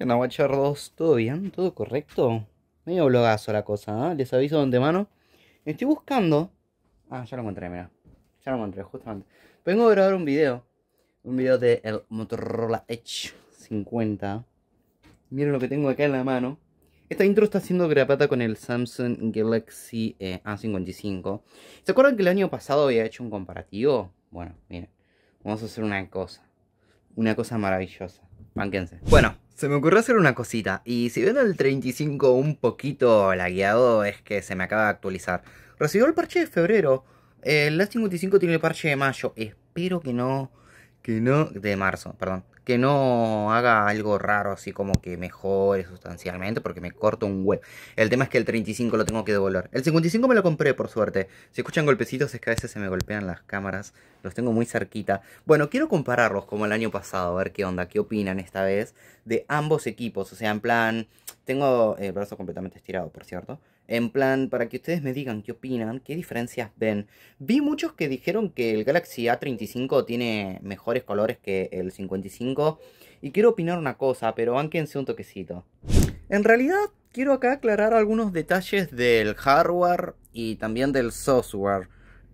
¿Qué onda, 2, ¿Todo bien? ¿Todo correcto? Medio blogazo la cosa, ¿eh? Les aviso de antemano. Estoy buscando. Ah, ya lo encontré, mira. Ya lo encontré, justamente. Vengo a grabar un video. Un video de el Motorola Edge 50. Miren lo que tengo acá en la mano. Esta intro está haciendo grapata con el Samsung Galaxy eh, A55. ¿Se acuerdan que el año pasado había hecho un comparativo? Bueno, miren. Vamos a hacer una cosa. Una cosa maravillosa. Banquense. Bueno. Se me ocurrió hacer una cosita, y si ven el 35 un poquito lagueado es que se me acaba de actualizar. Recibió el parche de febrero, el Last 55 tiene el parche de mayo, espero que no... que no... de marzo, perdón que no haga algo raro, así como que mejore sustancialmente, porque me corto un web. El tema es que el 35 lo tengo que devolver. El 55 me lo compré, por suerte. Si escuchan golpecitos es que a veces se me golpean las cámaras. Los tengo muy cerquita. Bueno, quiero compararlos como el año pasado, a ver qué onda, qué opinan esta vez de ambos equipos. O sea, en plan, tengo el brazo completamente estirado, por cierto. En plan, para que ustedes me digan qué opinan, qué diferencias ven. Vi muchos que dijeron que el Galaxy A35 tiene mejores colores que el 55. Y quiero opinar una cosa, pero banquense un toquecito. En realidad, quiero acá aclarar algunos detalles del hardware y también del software.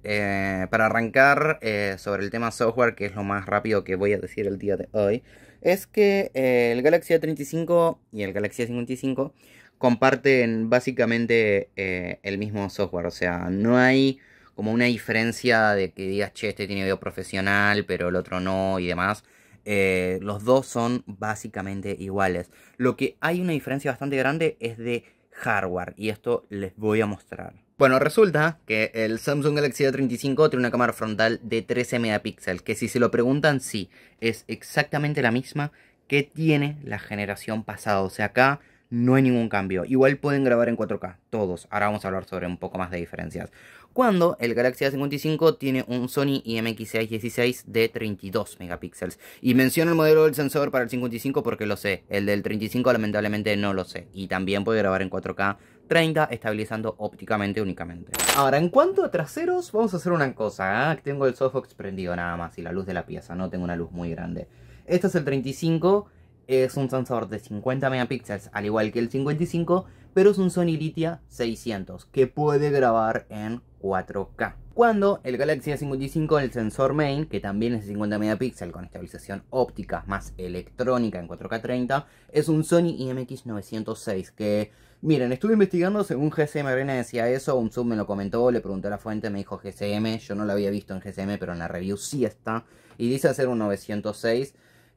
Eh, para arrancar eh, sobre el tema software, que es lo más rápido que voy a decir el día de hoy, es que eh, el Galaxy A35 y el Galaxy A55 comparten básicamente eh, el mismo software. O sea, no hay como una diferencia de que digas, che, este tiene video profesional, pero el otro no y demás. Eh, los dos son básicamente iguales. Lo que hay una diferencia bastante grande es de hardware y esto les voy a mostrar. Bueno, resulta que el Samsung Galaxy A35 tiene una cámara frontal de 13 megapíxeles, que si se lo preguntan, sí, es exactamente la misma que tiene la generación pasada. O sea, acá no hay ningún cambio. Igual pueden grabar en 4K, todos. Ahora vamos a hablar sobre un poco más de diferencias. Cuando el Galaxy A55 tiene un Sony IMX616 de 32 megapíxeles. Y menciono el modelo del sensor para el 55 porque lo sé. El del 35 lamentablemente no lo sé. Y también puede grabar en 4K 30 estabilizando ópticamente únicamente. Ahora, en cuanto a traseros, vamos a hacer una cosa. ¿ah? Tengo el software prendido nada más y la luz de la pieza, no tengo una luz muy grande. Este es el 35 es un sensor de 50 megapíxeles al igual que el 55, pero es un Sony Litia 600 que puede grabar en 4K. Cuando el Galaxy A55, el sensor main, que también es de 50 megapíxeles con estabilización óptica más electrónica en 4K30, es un Sony IMX906 que, miren, estuve investigando, según GCM Arena decía eso, un sub me lo comentó, le pregunté a la fuente, me dijo GCM, yo no lo había visto en GCM, pero en la review sí está, y dice hacer un 906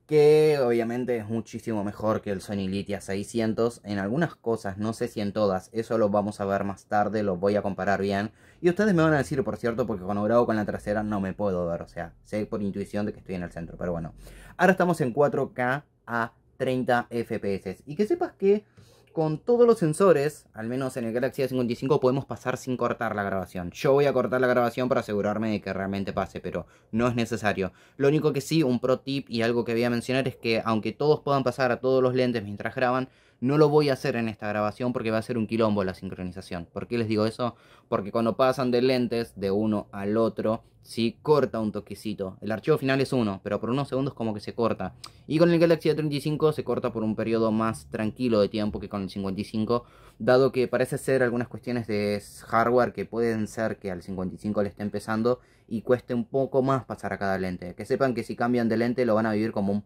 que obviamente es muchísimo mejor que el Sony Litia 600 en algunas cosas, no sé si en todas, eso lo vamos a ver más tarde, lo voy a comparar bien. Y ustedes me van a decir, por cierto, porque cuando grabo con la trasera no me puedo ver, o sea, sé por intuición de que estoy en el centro, pero bueno. Ahora estamos en 4K a 30 FPS y que sepas que con todos los sensores, al menos en el Galaxy A55, podemos pasar sin cortar la grabación. Yo voy a cortar la grabación para asegurarme de que realmente pase, pero no es necesario. Lo único que sí, un pro tip y algo que voy a mencionar es que aunque todos puedan pasar a todos los lentes mientras graban, no lo voy a hacer en esta grabación porque va a ser un quilombo la sincronización. ¿Por qué les digo eso? Porque cuando pasan de lentes de uno al otro, sí corta un toquecito. El archivo final es uno, pero por unos segundos como que se corta. Y con el Galaxy A35 se corta por un periodo más tranquilo de tiempo que con el 55, dado que parece ser algunas cuestiones de hardware que pueden ser que al 55 le esté empezando y cueste un poco más pasar a cada lente. Que sepan que si cambian de lente lo van a vivir como un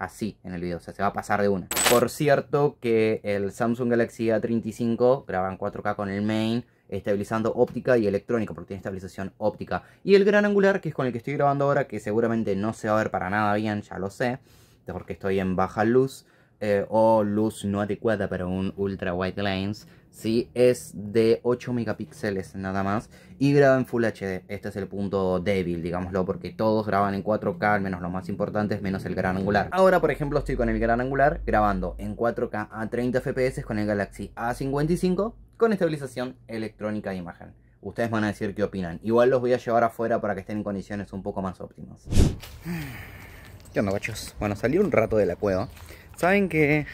así en el video, o sea, se va a pasar de una. Por cierto que el Samsung Galaxy A35 graba en 4K con el main, estabilizando óptica y electrónica, porque tiene estabilización óptica. Y el gran angular, que es con el que estoy grabando ahora, que seguramente no se va a ver para nada bien, ya lo sé, porque estoy en baja luz, eh, o luz no adecuada para un ultra wide lens, ¿sí? es de 8 megapíxeles nada más y graba en Full HD. Este es el punto débil, digámoslo, porque todos graban en 4K, al menos lo más es menos el gran angular. Ahora, por ejemplo, estoy con el gran angular grabando en 4K a 30 FPS con el Galaxy A55 con estabilización electrónica de imagen. Ustedes van a decir qué opinan. Igual los voy a llevar afuera para que estén en condiciones un poco más óptimas. ¿Qué onda, guachos? Bueno, salí un rato de la cueva ¿Saben que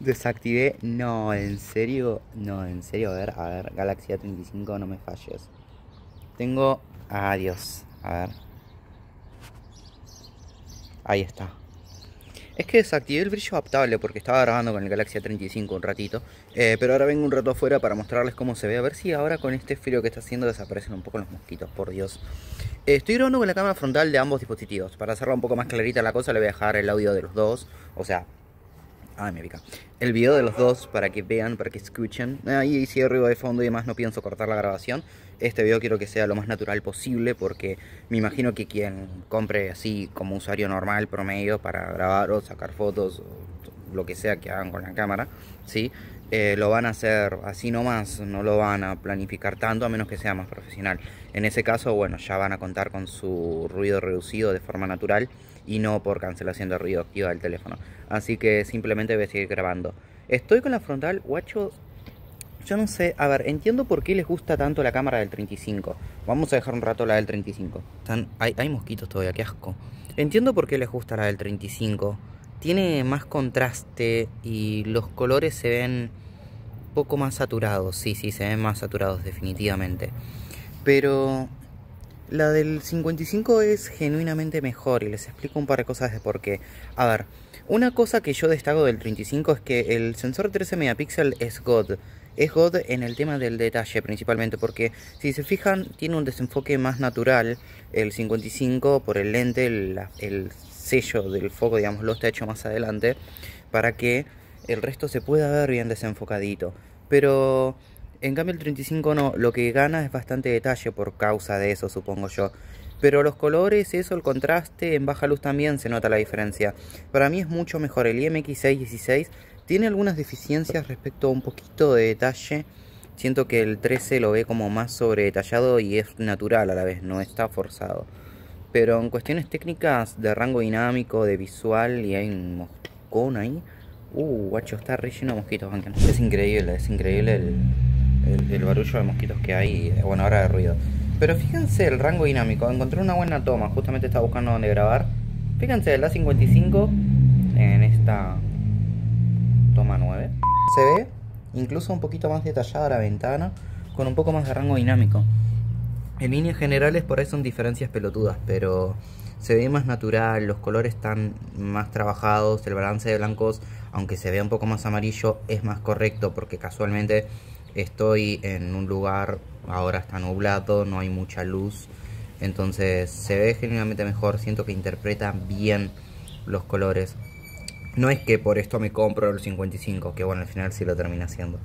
desactivé? No, en serio, no, en serio, a ver, a ver, Galaxy 35 no me falles. Tengo... Adiós, a ver. Ahí está. Es que desactivé el brillo adaptable porque estaba grabando con el Galaxy 35 un ratito. Eh, pero ahora vengo un rato afuera para mostrarles cómo se ve. A ver si ahora con este frío que está haciendo desaparecen un poco los mosquitos, por Dios. Estoy grabando con la cámara frontal de ambos dispositivos. Para hacerlo un poco más clarita la cosa, le voy a dejar el audio de los dos. O sea, ay me pica. El video de los dos para que vean, para que escuchen. Ahí sí arriba de fondo y demás, no pienso cortar la grabación. Este video quiero que sea lo más natural posible porque me imagino que quien compre así como usuario normal, promedio, para grabar o sacar fotos o lo que sea que hagan con la cámara, ¿sí? Eh, lo van a hacer así nomás, no lo van a planificar tanto a menos que sea más profesional. En ese caso, bueno, ya van a contar con su ruido reducido de forma natural y no por cancelación de ruido activa del teléfono. Así que simplemente voy a seguir grabando. Estoy con la frontal, guacho. Yo no sé, a ver, entiendo por qué les gusta tanto la cámara del 35. Vamos a dejar un rato la del 35. Están, hay, hay mosquitos todavía, qué asco. Entiendo por qué les gusta la del 35 tiene más contraste y los colores se ven poco más saturados, sí, sí, se ven más saturados definitivamente. Pero la del 55 es genuinamente mejor y les explico un par de cosas de por qué. A ver, una cosa que yo destaco del 35 es que el sensor 13 megapíxel es God. Es God en el tema del detalle principalmente porque si se fijan tiene un desenfoque más natural el 55 por el lente, el, el sello del foco, digamos, lo está hecho más adelante, para que el resto se pueda ver bien desenfocadito. Pero en cambio el 35 no, lo que gana es bastante detalle por causa de eso, supongo yo. Pero los colores, eso, el contraste, en baja luz también se nota la diferencia. Para mí es mucho mejor el mx 616 Tiene algunas deficiencias respecto a un poquito de detalle. Siento que el 13 lo ve como más sobredetallado y es natural a la vez, no está forzado. Pero en cuestiones técnicas de rango dinámico, de visual, y hay un moscón ahí. Uh, guacho, está relleno de mosquitos, Es increíble, es increíble el, el, barullo de mosquitos que hay. Bueno, ahora de ruido. Pero fíjense el rango dinámico. Encontré una buena toma, justamente estaba buscando dónde grabar. Fíjense, la 55 en esta toma 9. Se ve incluso un poquito más detallada la ventana, con un poco más de rango dinámico. En líneas generales por ahí son diferencias pelotudas, pero se ve más natural, los colores están más trabajados, el balance de blancos, aunque se vea un poco más amarillo, es más correcto porque casualmente estoy en un lugar, ahora está nublado, no hay mucha luz, entonces se ve generalmente mejor, siento que interpreta bien los colores. No es que por esto me compro el 55, que bueno, al final sí lo termina haciendo,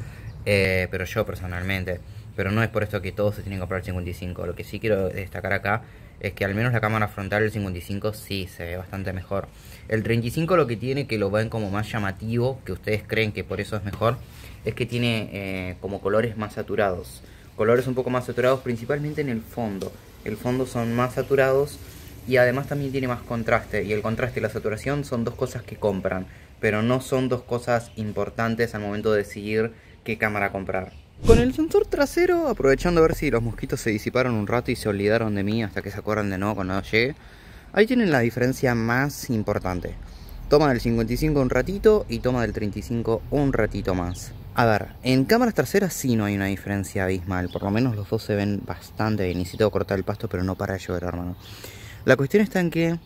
eh, pero yo personalmente pero no es por esto que todos se tienen que comprar el 55. Lo que sí quiero destacar acá es que al menos la cámara frontal del 55 sí se ve bastante mejor. El 35 lo que tiene, que lo ven como más llamativo, que ustedes creen que por eso es mejor, es que tiene eh, como colores más saturados. Colores un poco más saturados principalmente en el fondo. El fondo son más saturados y además también tiene más contraste. Y el contraste y la saturación son dos cosas que compran, pero no son dos cosas importantes al momento de decidir qué cámara comprar. Con el sensor trasero, aprovechando a ver si los mosquitos se disiparon un rato y se olvidaron de mí hasta que se acuerdan de nuevo cuando llegue, ahí tienen la diferencia más importante. Toma del 55 un ratito y toma del 35 un ratito más. A ver, en cámaras traseras sí no hay una diferencia abismal, por lo menos los dos se ven bastante bien. Necesito cortar el pasto, pero no para llover, hermano. La cuestión está en que,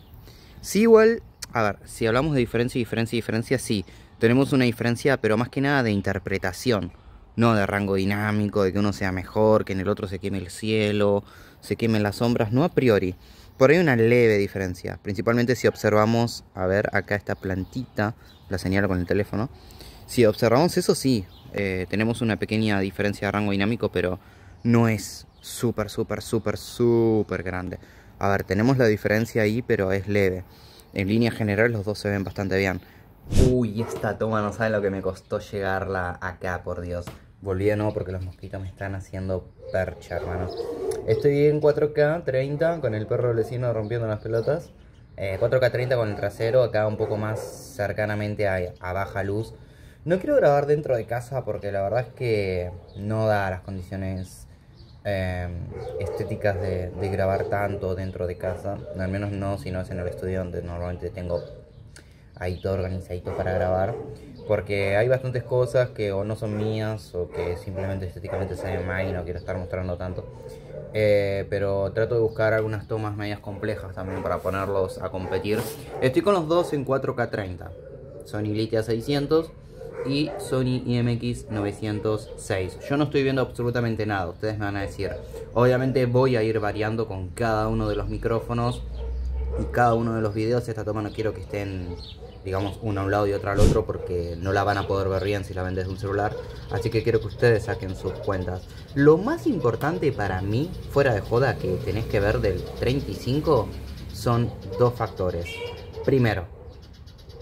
sí igual, a ver, si hablamos de diferencia, diferencia, diferencia, sí, tenemos una diferencia, pero más que nada de interpretación no de rango dinámico, de que uno sea mejor, que en el otro se queme el cielo, se quemen las sombras, no a priori. Por ahí una leve diferencia, principalmente si observamos, a ver, acá esta plantita, la señalo con el teléfono, si observamos eso sí, eh, tenemos una pequeña diferencia de rango dinámico, pero no es súper, súper, súper, súper grande. A ver, tenemos la diferencia ahí, pero es leve. En línea general los dos se ven bastante bien. Uy, esta toma no sabe lo que me costó llegarla acá, por Dios. Volví no no porque los mosquitos me están haciendo percha, hermano. Estoy en 4K 30 con el perro vecino rompiendo las pelotas. 4K eh, 30 con el trasero, acá un poco más cercanamente a, baja luz. No quiero grabar dentro de casa porque la verdad es que no da las condiciones em, estéticas de, de, grabar tanto dentro de casa. Al menos no si no es en el estudio donde normalmente tengo ahí todo organizadito para grabar porque hay bastantes cosas que o no son mías o que simplemente estéticamente se ven mal y no quiero estar mostrando tanto. Eh, pero trato de buscar algunas tomas medias complejas también para ponerlos a competir. Estoy con los dos en 4K30, Sony Litia 600 y Sony IMX 906. Yo no estoy viendo absolutamente nada, ustedes me van a decir. Obviamente voy a ir variando con cada uno de los micrófonos y cada uno de los videos. Esta toma no quiero que estén digamos, una a un lado y otra al otro porque no la van a poder ver bien si la vendes de un celular. Así que quiero que ustedes saquen sus cuentas. Lo más importante para mí, fuera de joda, que tenés que ver del 35 son dos factores. Primero,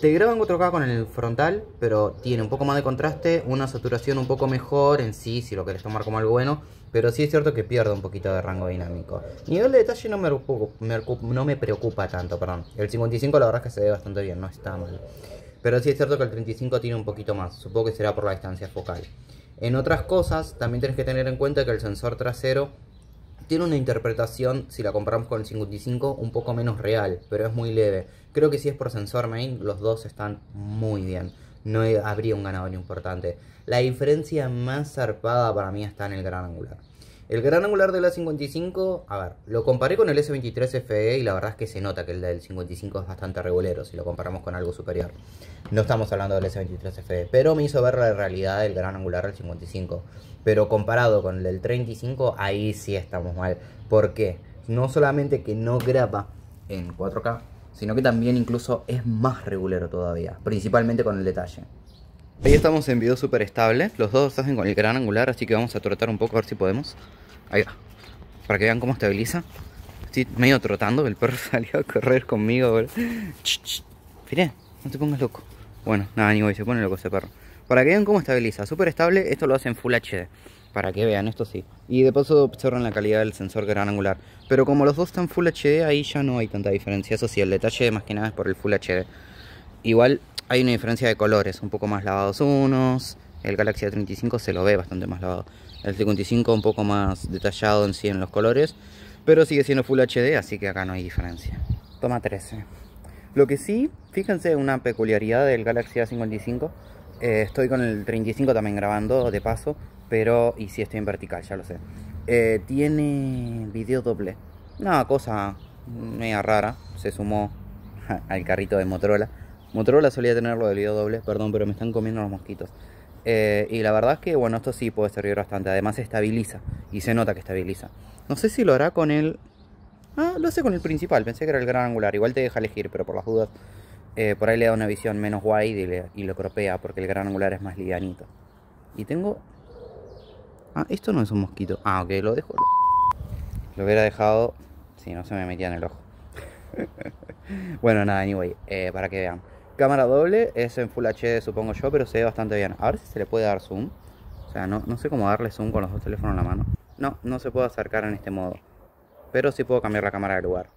te grabo en 4K con el frontal, pero tiene un poco más de contraste, una saturación un poco mejor en sí, si lo querés tomar como algo bueno, pero sí es cierto que pierde un poquito de rango dinámico. Nivel de detalle no me, no me preocupa tanto, perdón. El 55 la verdad es que se ve bastante bien, no está mal. Pero sí es cierto que el 35 tiene un poquito más, supongo que será por la distancia focal. En otras cosas, también tenés que tener en cuenta que el sensor trasero tiene una interpretación, si la comparamos con el 55, un poco menos real, pero es muy leve. Creo que si es por sensor main, los dos están muy bien. No habría un ganador importante. La diferencia más zarpada para mí está en el gran angular. El gran angular del a 55, a ver, lo comparé con el S23 FE y la verdad es que se nota que el del 55 es bastante regulero si lo comparamos con algo superior. No estamos hablando del S23 FE, pero me hizo ver la realidad del gran angular del 55. Pero comparado con el del 35, ahí sí estamos mal. ¿Por qué? No solamente que no graba en 4K, sino que también incluso es más regulero todavía, principalmente con el detalle. Ahí estamos en video súper estable. Los dos hacen con el gran angular, así que vamos a trotar un poco a ver si podemos. Ahí va. Para que vean cómo estabiliza. Estoy medio trotando, el perro salió a correr conmigo. no te pongas loco. Bueno, nada, ni voy, se pone loco ese perro. Para que vean cómo estabiliza. super estable, esto lo hacen Full HD. Para que vean, esto sí. Y de paso observan la calidad del sensor gran angular. Pero como los dos están Full HD, ahí ya no hay tanta diferencia. Eso sí, el detalle más que nada es por el Full HD. Igual hay una diferencia de colores, un poco más lavados unos, el Galaxy A35 se lo ve bastante más lavado, el 55 un poco más detallado en sí en los colores, pero sigue siendo Full HD, así que acá no hay diferencia. Toma 13. Lo que sí, fíjense una peculiaridad del Galaxy A55, eh, estoy con el 35 también grabando de paso, pero, y si estoy en vertical, ya lo sé, eh, tiene video doble, una cosa media rara, se sumó al carrito de Motorola. Motorola solía tenerlo del video doble, perdón, pero me están comiendo los mosquitos. Eh, y la verdad es que, bueno, esto sí puede servir bastante. Además estabiliza, y se nota que estabiliza. No sé si lo hará con el... Ah, lo hace con el principal, pensé que era el gran angular. Igual te deja elegir, pero por las dudas, eh, por ahí le da una visión menos wide y, lo cropea, porque el gran angular es más livianito. Y tengo... Ah, esto no es un mosquito. Ah, ok, lo dejo. Lo hubiera dejado si no se me metía en el ojo. bueno, nada, anyway, eh, para que vean. Cámara doble, es en Full HD supongo yo, pero se ve bastante bien. A ver si se le puede dar zoom. O sea, no, no sé cómo darle zoom con los dos teléfonos en la mano. No, no se puede acercar en este modo. Pero sí puedo cambiar la cámara de lugar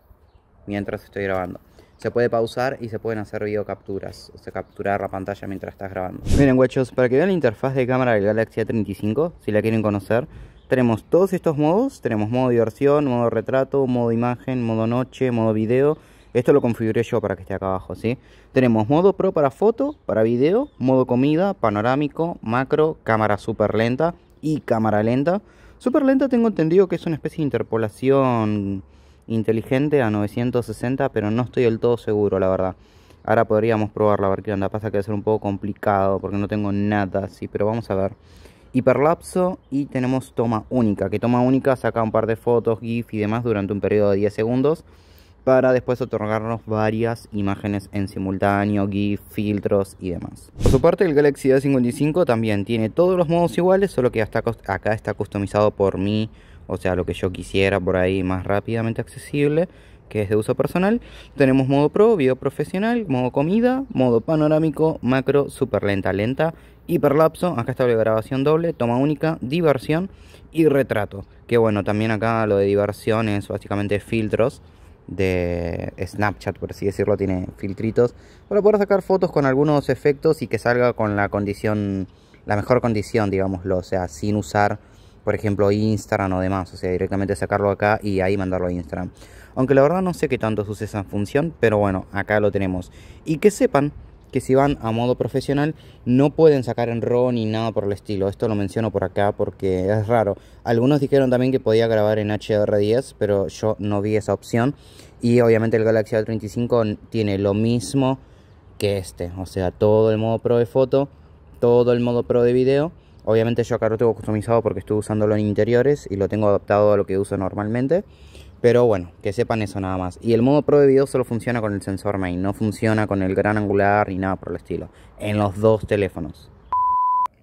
mientras estoy grabando. Se puede pausar y se pueden hacer videocapturas. O sea, capturar la pantalla mientras estás grabando. Miren, huechos para que vean la interfaz de cámara del Galaxy A35, si la quieren conocer, tenemos todos estos modos. Tenemos modo diversión, modo retrato, modo imagen, modo noche, modo video esto lo configuré yo para que esté acá abajo, ¿sí? Tenemos modo pro para foto, para video, modo comida, panorámico, macro, cámara super lenta y cámara lenta. Super lenta tengo entendido que es una especie de interpolación inteligente a 960, pero no estoy del todo seguro, la verdad. Ahora podríamos probarla, a ver qué onda. Pasa que va a ser un poco complicado porque no tengo nada ¿sí? pero vamos a ver. Hiperlapso y tenemos toma única, que toma única saca un par de fotos, GIF y demás durante un periodo de 10 segundos para después otorgarnos varias imágenes en simultáneo, GIF, filtros y demás. Por su parte el Galaxy d 55 también tiene todos los modos iguales, solo que acá está customizado por mí, o sea lo que yo quisiera por ahí más rápidamente accesible que es de uso personal. Tenemos modo pro, video profesional, modo comida, modo panorámico, macro, super lenta, lenta, hiperlapso, acá está la grabación doble, toma única, diversión y retrato. Que bueno, también acá lo de diversión es básicamente filtros de Snapchat, por así decirlo, tiene filtritos para poder sacar fotos con algunos efectos y que salga con la condición, la mejor condición, digámoslo, o sea, sin usar, por ejemplo, Instagram o demás, o sea, directamente sacarlo acá y ahí mandarlo a Instagram. Aunque la verdad no sé qué tanto se esa función, pero bueno, acá lo tenemos. Y que sepan que si van a modo profesional no pueden sacar en RAW ni nada por el estilo. Esto lo menciono por acá porque es raro. Algunos dijeron también que podía grabar en HDR10, pero yo no vi esa opción. Y obviamente el Galaxy A35 tiene lo mismo que este. O sea, todo el modo pro de foto, todo el modo pro de video. Obviamente yo acá lo tengo customizado porque estoy usándolo en interiores y lo tengo adaptado a lo que uso normalmente. Pero bueno, que sepan eso nada más. Y el modo pro de video solo funciona con el sensor main, no funciona con el gran angular ni nada por el estilo. En los dos teléfonos.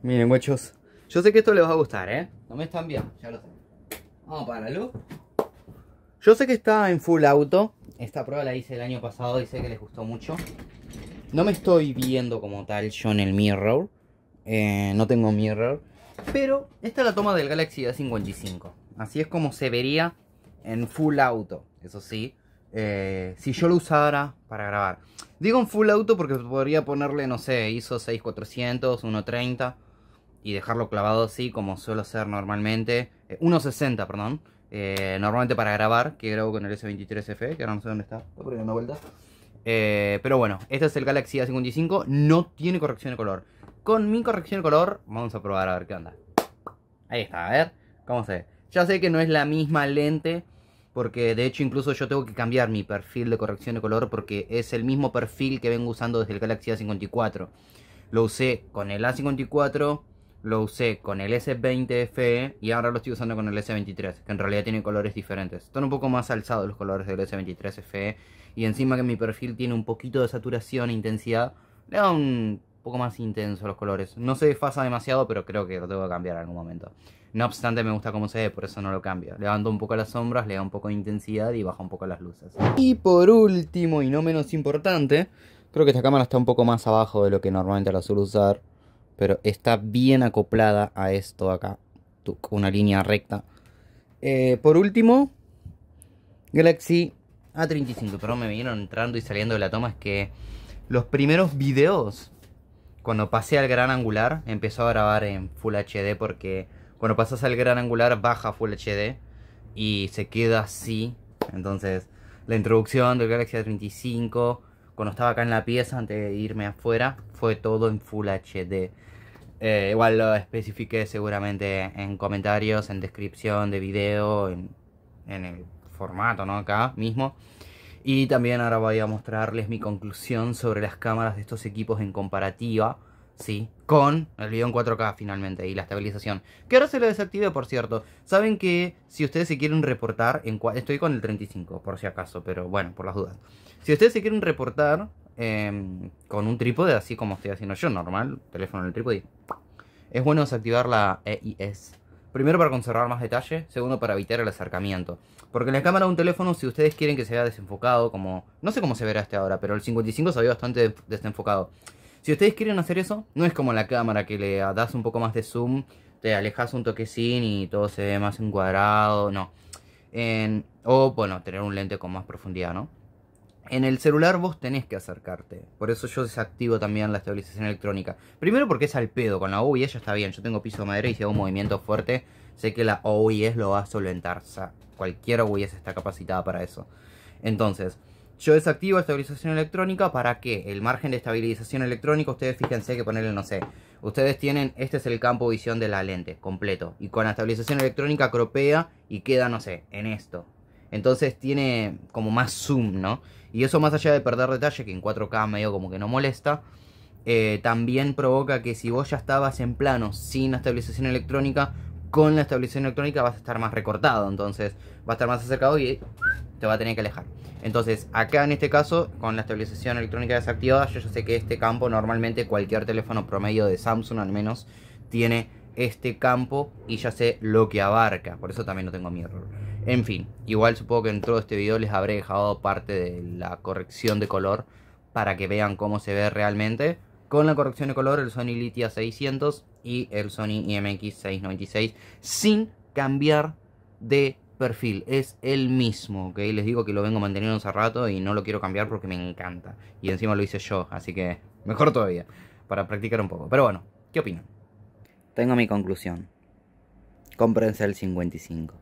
Miren, muchos Yo sé que esto les va a gustar, ¿eh? No me están bien, ya lo sé. Vamos para la Yo sé que está en full auto. Esta prueba la hice el año pasado y sé que les gustó mucho. No me estoy viendo como tal yo en el mirror. Eh, no tengo mirror. Pero esta es la toma del Galaxy A55. Así es como se vería en full auto, eso sí. Eh, si yo lo usara para grabar. Digo en full auto porque podría ponerle, no sé, ISO 6400, 130 y dejarlo clavado así como suelo hacer normalmente. 160, eh, perdón. Eh, normalmente para grabar, que grabo con el S23F, que ahora no sé dónde está, estoy pero bueno, este es el Galaxy A55, no tiene corrección de color. Con mi corrección de color, vamos a probar a ver qué onda. Ahí está, a ver cómo se ve. Ya sé que no es la misma lente porque de hecho incluso yo tengo que cambiar mi perfil de corrección de color porque es el mismo perfil que vengo usando desde el Galaxy A54. Lo usé con el A54, lo usé con el S20 FE y ahora lo estoy usando con el S23, que en realidad tiene colores diferentes. Están un poco más alzados los colores del S23 FE y encima que mi perfil tiene un poquito de saturación e intensidad, le da un poco más intenso los colores. No se desfasa demasiado, pero creo que lo tengo que cambiar en algún momento. No obstante, me gusta cómo se ve, por eso no lo cambio. Levanto un poco las sombras, le da un poco de intensidad y baja un poco las luces. Y por último, y no menos importante, creo que esta cámara está un poco más abajo de lo que normalmente la suelo usar. Pero está bien acoplada a esto acá. Una línea recta. Eh, por último, Galaxy A35. Pero me vinieron entrando y saliendo de la toma. Es que los primeros videos, cuando pasé al gran angular, empezó a grabar en Full HD porque cuando pasas al gran angular baja Full HD y se queda así. Entonces, la introducción del Galaxy A35, cuando estaba acá en la pieza antes de irme afuera, fue todo en Full HD. Eh, igual lo especifique seguramente en comentarios, en descripción de video, en, el formato, Acá mismo. Y también ahora voy a mostrarles mi conclusión sobre las cámaras de estos equipos en comparativa sí, con el video en 4K finalmente y la estabilización. Que ahora se lo desactive, por cierto. Saben que si ustedes se quieren reportar, en estoy con el 35, por si acaso, pero bueno, por las dudas. Si ustedes se quieren reportar em, con un trípode, así como estoy haciendo yo, normal, teléfono en el trípode, es bueno desactivar la EIS. Primero para conservar más detalle, segundo para evitar el acercamiento. Porque en la cámara de un teléfono, si ustedes quieren que se vea desenfocado, como... No sé cómo se verá este ahora, pero el 55 se ve bastante desenfocado. Si ustedes quieren hacer eso, no es como la cámara que le das un poco más de zoom, te alejas un toquecín y todo se ve más encuadrado, no. En, o bueno, tener un lente con más profundidad, ¿no? En el celular vos tenés que acercarte. Por eso yo desactivo también la estabilización electrónica. Primero porque es al pedo. Con la OIS ya está bien. Yo tengo piso de madera y si hago un movimiento fuerte, sé que la OIS lo va a solventar. O sea, cualquier OIS está capacitada para eso. Entonces, yo desactivo estabilización electrónica para que el margen de estabilización electrónica, ustedes fíjense que ponerle, no sé, ustedes tienen, este es el campo visión de la lente, completo. Y con la estabilización electrónica cropea y queda, no sé, en esto. Entonces tiene como más zoom, ¿no? Y eso más allá de perder detalle, que en 4K medio como que no molesta, eh, también provoca que si vos ya estabas en plano sin estabilización electrónica, con la estabilización electrónica vas a estar más recortado. Entonces va a estar más acercado y te va a tener que alejar. Entonces, acá en este caso, con la estabilización electrónica desactivada, yo ya sé que este campo normalmente cualquier teléfono promedio de Samsung al menos tiene este campo y ya sé lo que abarca. Por eso también no tengo mi En fin, igual supongo que en todo este video les habré dejado parte de la corrección de color para que vean cómo se ve realmente. Con la corrección de color, el Sony Litia 600 y el Sony IMX 696 sin cambiar de perfil es el mismo, ¿ok? Les digo que lo vengo manteniendo hace rato y no lo quiero cambiar porque me encanta. Y encima lo hice yo, así que mejor todavía, para practicar un poco. Pero bueno, ¿qué opinan? Tengo mi conclusión. comprense el 55.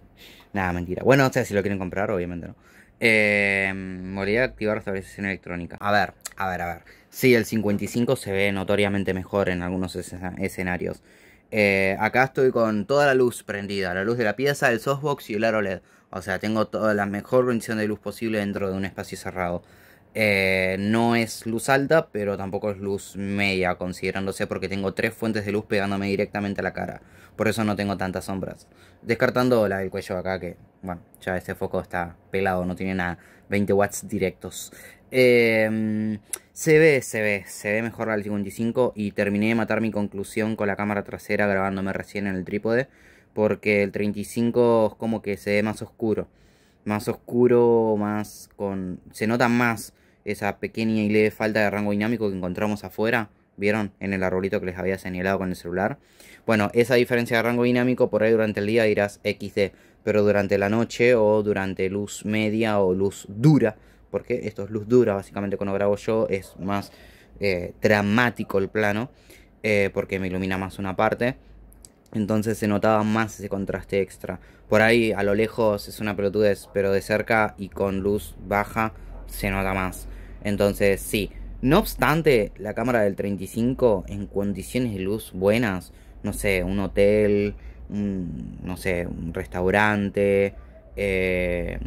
Nada, mentira. Bueno, o sea, si lo quieren comprar, obviamente no. Eh, movilidad activar estabilización electrónica. A ver, a ver, a ver. Sí, el 55 se ve notoriamente mejor en algunos escenarios. Eh, acá estoy con toda la luz prendida, la luz de la pieza, el softbox y el aro O sea, tengo toda la mejor rendición de luz posible dentro de un espacio cerrado. Eh, no es luz alta, pero tampoco es luz media, considerándose porque tengo tres fuentes de luz pegándome directamente a la cara. Por eso no tengo tantas sombras. Descartando la del cuello acá, que, bueno, ya este foco está pelado, no tiene nada. 20 watts directos. Eh, se ve, se ve, se ve mejor al 55 y terminé de matar mi conclusión con la cámara trasera grabándome recién en el trípode porque el 35 es como que se ve más oscuro, más oscuro, más con... se nota más esa pequeña y leve falta de rango dinámico que encontramos afuera, ¿vieron? En el arbolito que les había señalado con el celular. Bueno, esa diferencia de rango dinámico por ahí durante el día dirás XD, pero durante la noche o durante luz media o luz dura porque esto es luz dura, básicamente cuando grabo yo es más eh, dramático el plano, eh, porque me ilumina más una parte. Entonces se notaba más ese contraste extra. Por ahí a lo lejos es una pelotudez, pero de cerca y con luz baja se nota más. Entonces sí. No obstante, la cámara del 35 en condiciones de luz buenas, no sé, un hotel, no sé, un restaurante, eh,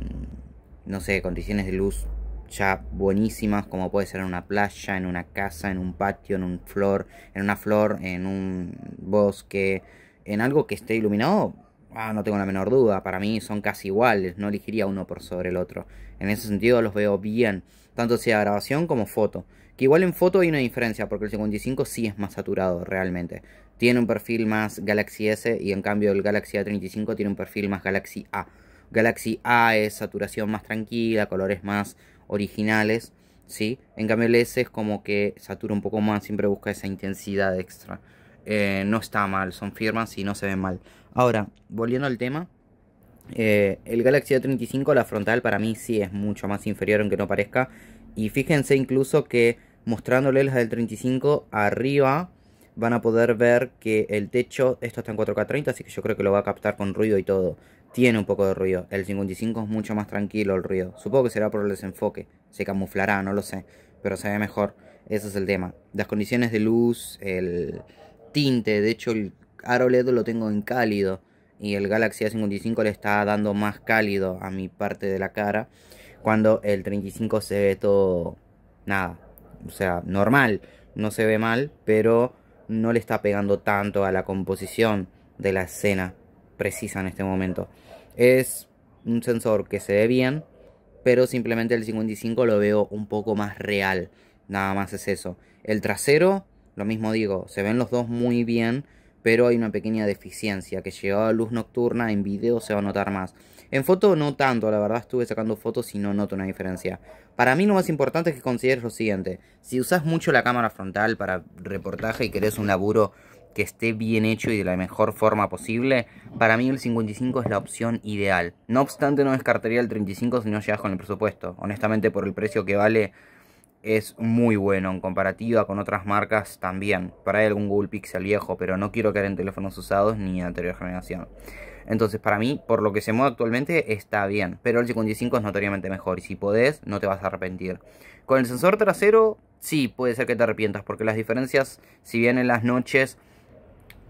no sé, condiciones de luz ya buenísimas, como puede ser en una playa, en una casa, en un patio, en un flor, en una flor, en un bosque, en algo que esté iluminado, ah, no tengo la menor duda, para mí son casi iguales, no elegiría uno por sobre el otro. En ese sentido los veo bien, tanto sea grabación como foto. Que igual en foto hay una diferencia, porque el 55 sí es más saturado realmente. Tiene un perfil más Galaxy S y en cambio el Galaxy A35 tiene un perfil más Galaxy A. Galaxy A es saturación más tranquila, colores más originales, ¿sí? En cambio el S es como que satura un poco más, siempre busca esa intensidad extra. Eh, no está mal, son firmas y no se ven mal. Ahora, volviendo al tema, eh, el Galaxy A35, la frontal para mí sí es mucho más inferior aunque no parezca. Y fíjense incluso que mostrándole las del 35 arriba van a poder ver que el techo, esto está en 4K30, así que yo creo que lo va a captar con ruido y todo tiene un poco de ruido. El 55 es mucho más tranquilo el ruido. Supongo que será por el desenfoque. Se camuflará, no lo sé. Pero se ve mejor. Ese es el tema. Las condiciones de luz, el tinte. De hecho, el aro LED lo tengo en cálido. Y el Galaxy A55 le está dando más cálido a mi parte de la cara. Cuando el 35 se ve todo... Nada. O sea, normal. No se ve mal, pero no le está pegando tanto a la composición de la escena precisa en este momento. Es un sensor que se ve bien, pero simplemente el 55 lo veo un poco más real. Nada más es eso. El trasero, lo mismo digo, se ven los dos muy bien, pero hay una pequeña deficiencia que llegaba a luz nocturna, en video se va a notar más. En foto no tanto, la verdad estuve sacando fotos y no noto una diferencia. Para mí lo más importante es que consideres lo siguiente, si usas mucho la cámara frontal para reportaje y querés un laburo que esté bien hecho y de la mejor forma posible, para mí el 55 es la opción ideal. No obstante, no descartaría el 35 si no llegas con el presupuesto. Honestamente, por el precio que vale, es muy bueno en comparativa con otras marcas también. Para ahí algún Google Pixel viejo, pero no quiero caer en teléfonos usados ni anterior generación. Entonces, para mí, por lo que se mueve actualmente, está bien. Pero el 55 es notoriamente mejor. Y si podés, no te vas a arrepentir. Con el sensor trasero, sí, puede ser que te arrepientas. Porque las diferencias, si bien en las noches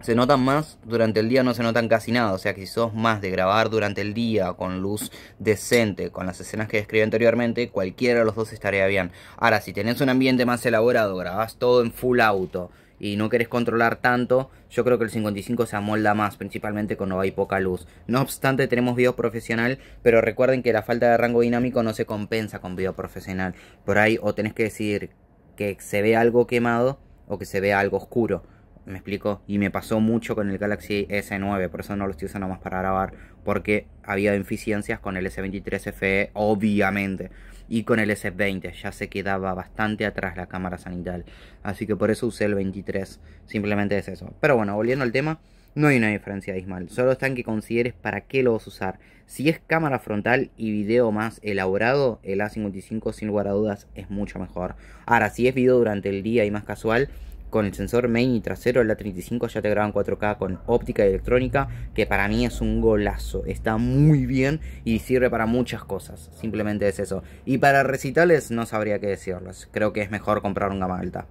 se notan más, durante el día no se notan casi nada, o sea que si sos más de grabar durante el día con luz decente, con las escenas que describí anteriormente, cualquiera de los dos estaría bien. Ahora, si tenés un ambiente más elaborado, grabás todo en full auto y no querés controlar tanto, yo creo que el 55 se amolda más, principalmente cuando hay poca luz. No obstante, tenemos video profesional, pero recuerden que la falta de rango dinámico no se compensa con video profesional. Por ahí o tenés que decir que se ve algo quemado o que se ve algo oscuro. ¿Me explico? Y me pasó mucho con el Galaxy S9, por eso no lo estoy usando más para grabar, porque había deficiencias con el S23 FE, obviamente, y con el S20, ya se quedaba bastante atrás la cámara sanitaria, así que por eso usé el 23, simplemente es eso. Pero bueno, volviendo al tema, no hay una diferencia abismal, solo está en que consideres para qué lo vas a usar. Si es cámara frontal y video más elaborado, el A55 sin lugar a dudas es mucho mejor. Ahora, si es video durante el día y más casual con el sensor main y trasero, la 35 ya te graban 4K con óptica y electrónica, que para mí es un golazo, está muy bien y sirve para muchas cosas, simplemente es eso. Y para recitales no sabría qué decirles, creo que es mejor comprar un gama alta.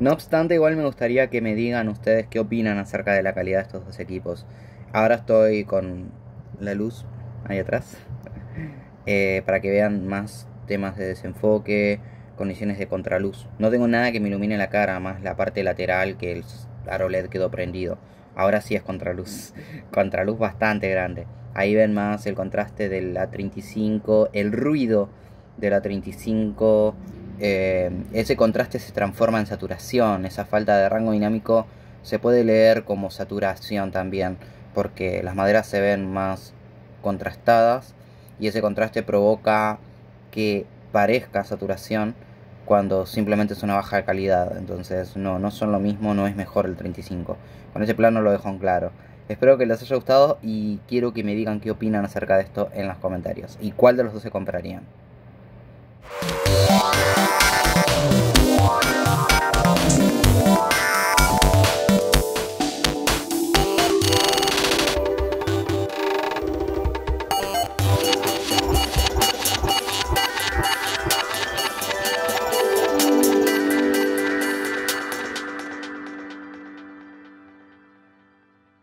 No obstante, igual me gustaría que me digan ustedes qué opinan acerca de la calidad de estos dos equipos. Ahora estoy con la luz ahí atrás, eh, para que vean más temas de desenfoque, condiciones de contraluz. No tengo nada que me ilumine la cara, más la parte lateral que el aro LED quedó prendido. Ahora sí es contraluz. contraluz bastante grande. Ahí ven más el contraste de la 35, el ruido de la 35. ese contraste se transforma en saturación. Esa falta de rango dinámico se puede leer como saturación también, porque las maderas se ven más contrastadas y ese contraste provoca que parezca saturación cuando simplemente es una baja calidad. Entonces no, no son lo mismo, no es mejor el 35. Con ese plano lo dejo en claro. Espero que les haya gustado y quiero que me digan qué opinan acerca de esto en los comentarios y cuál de los dos se comprarían.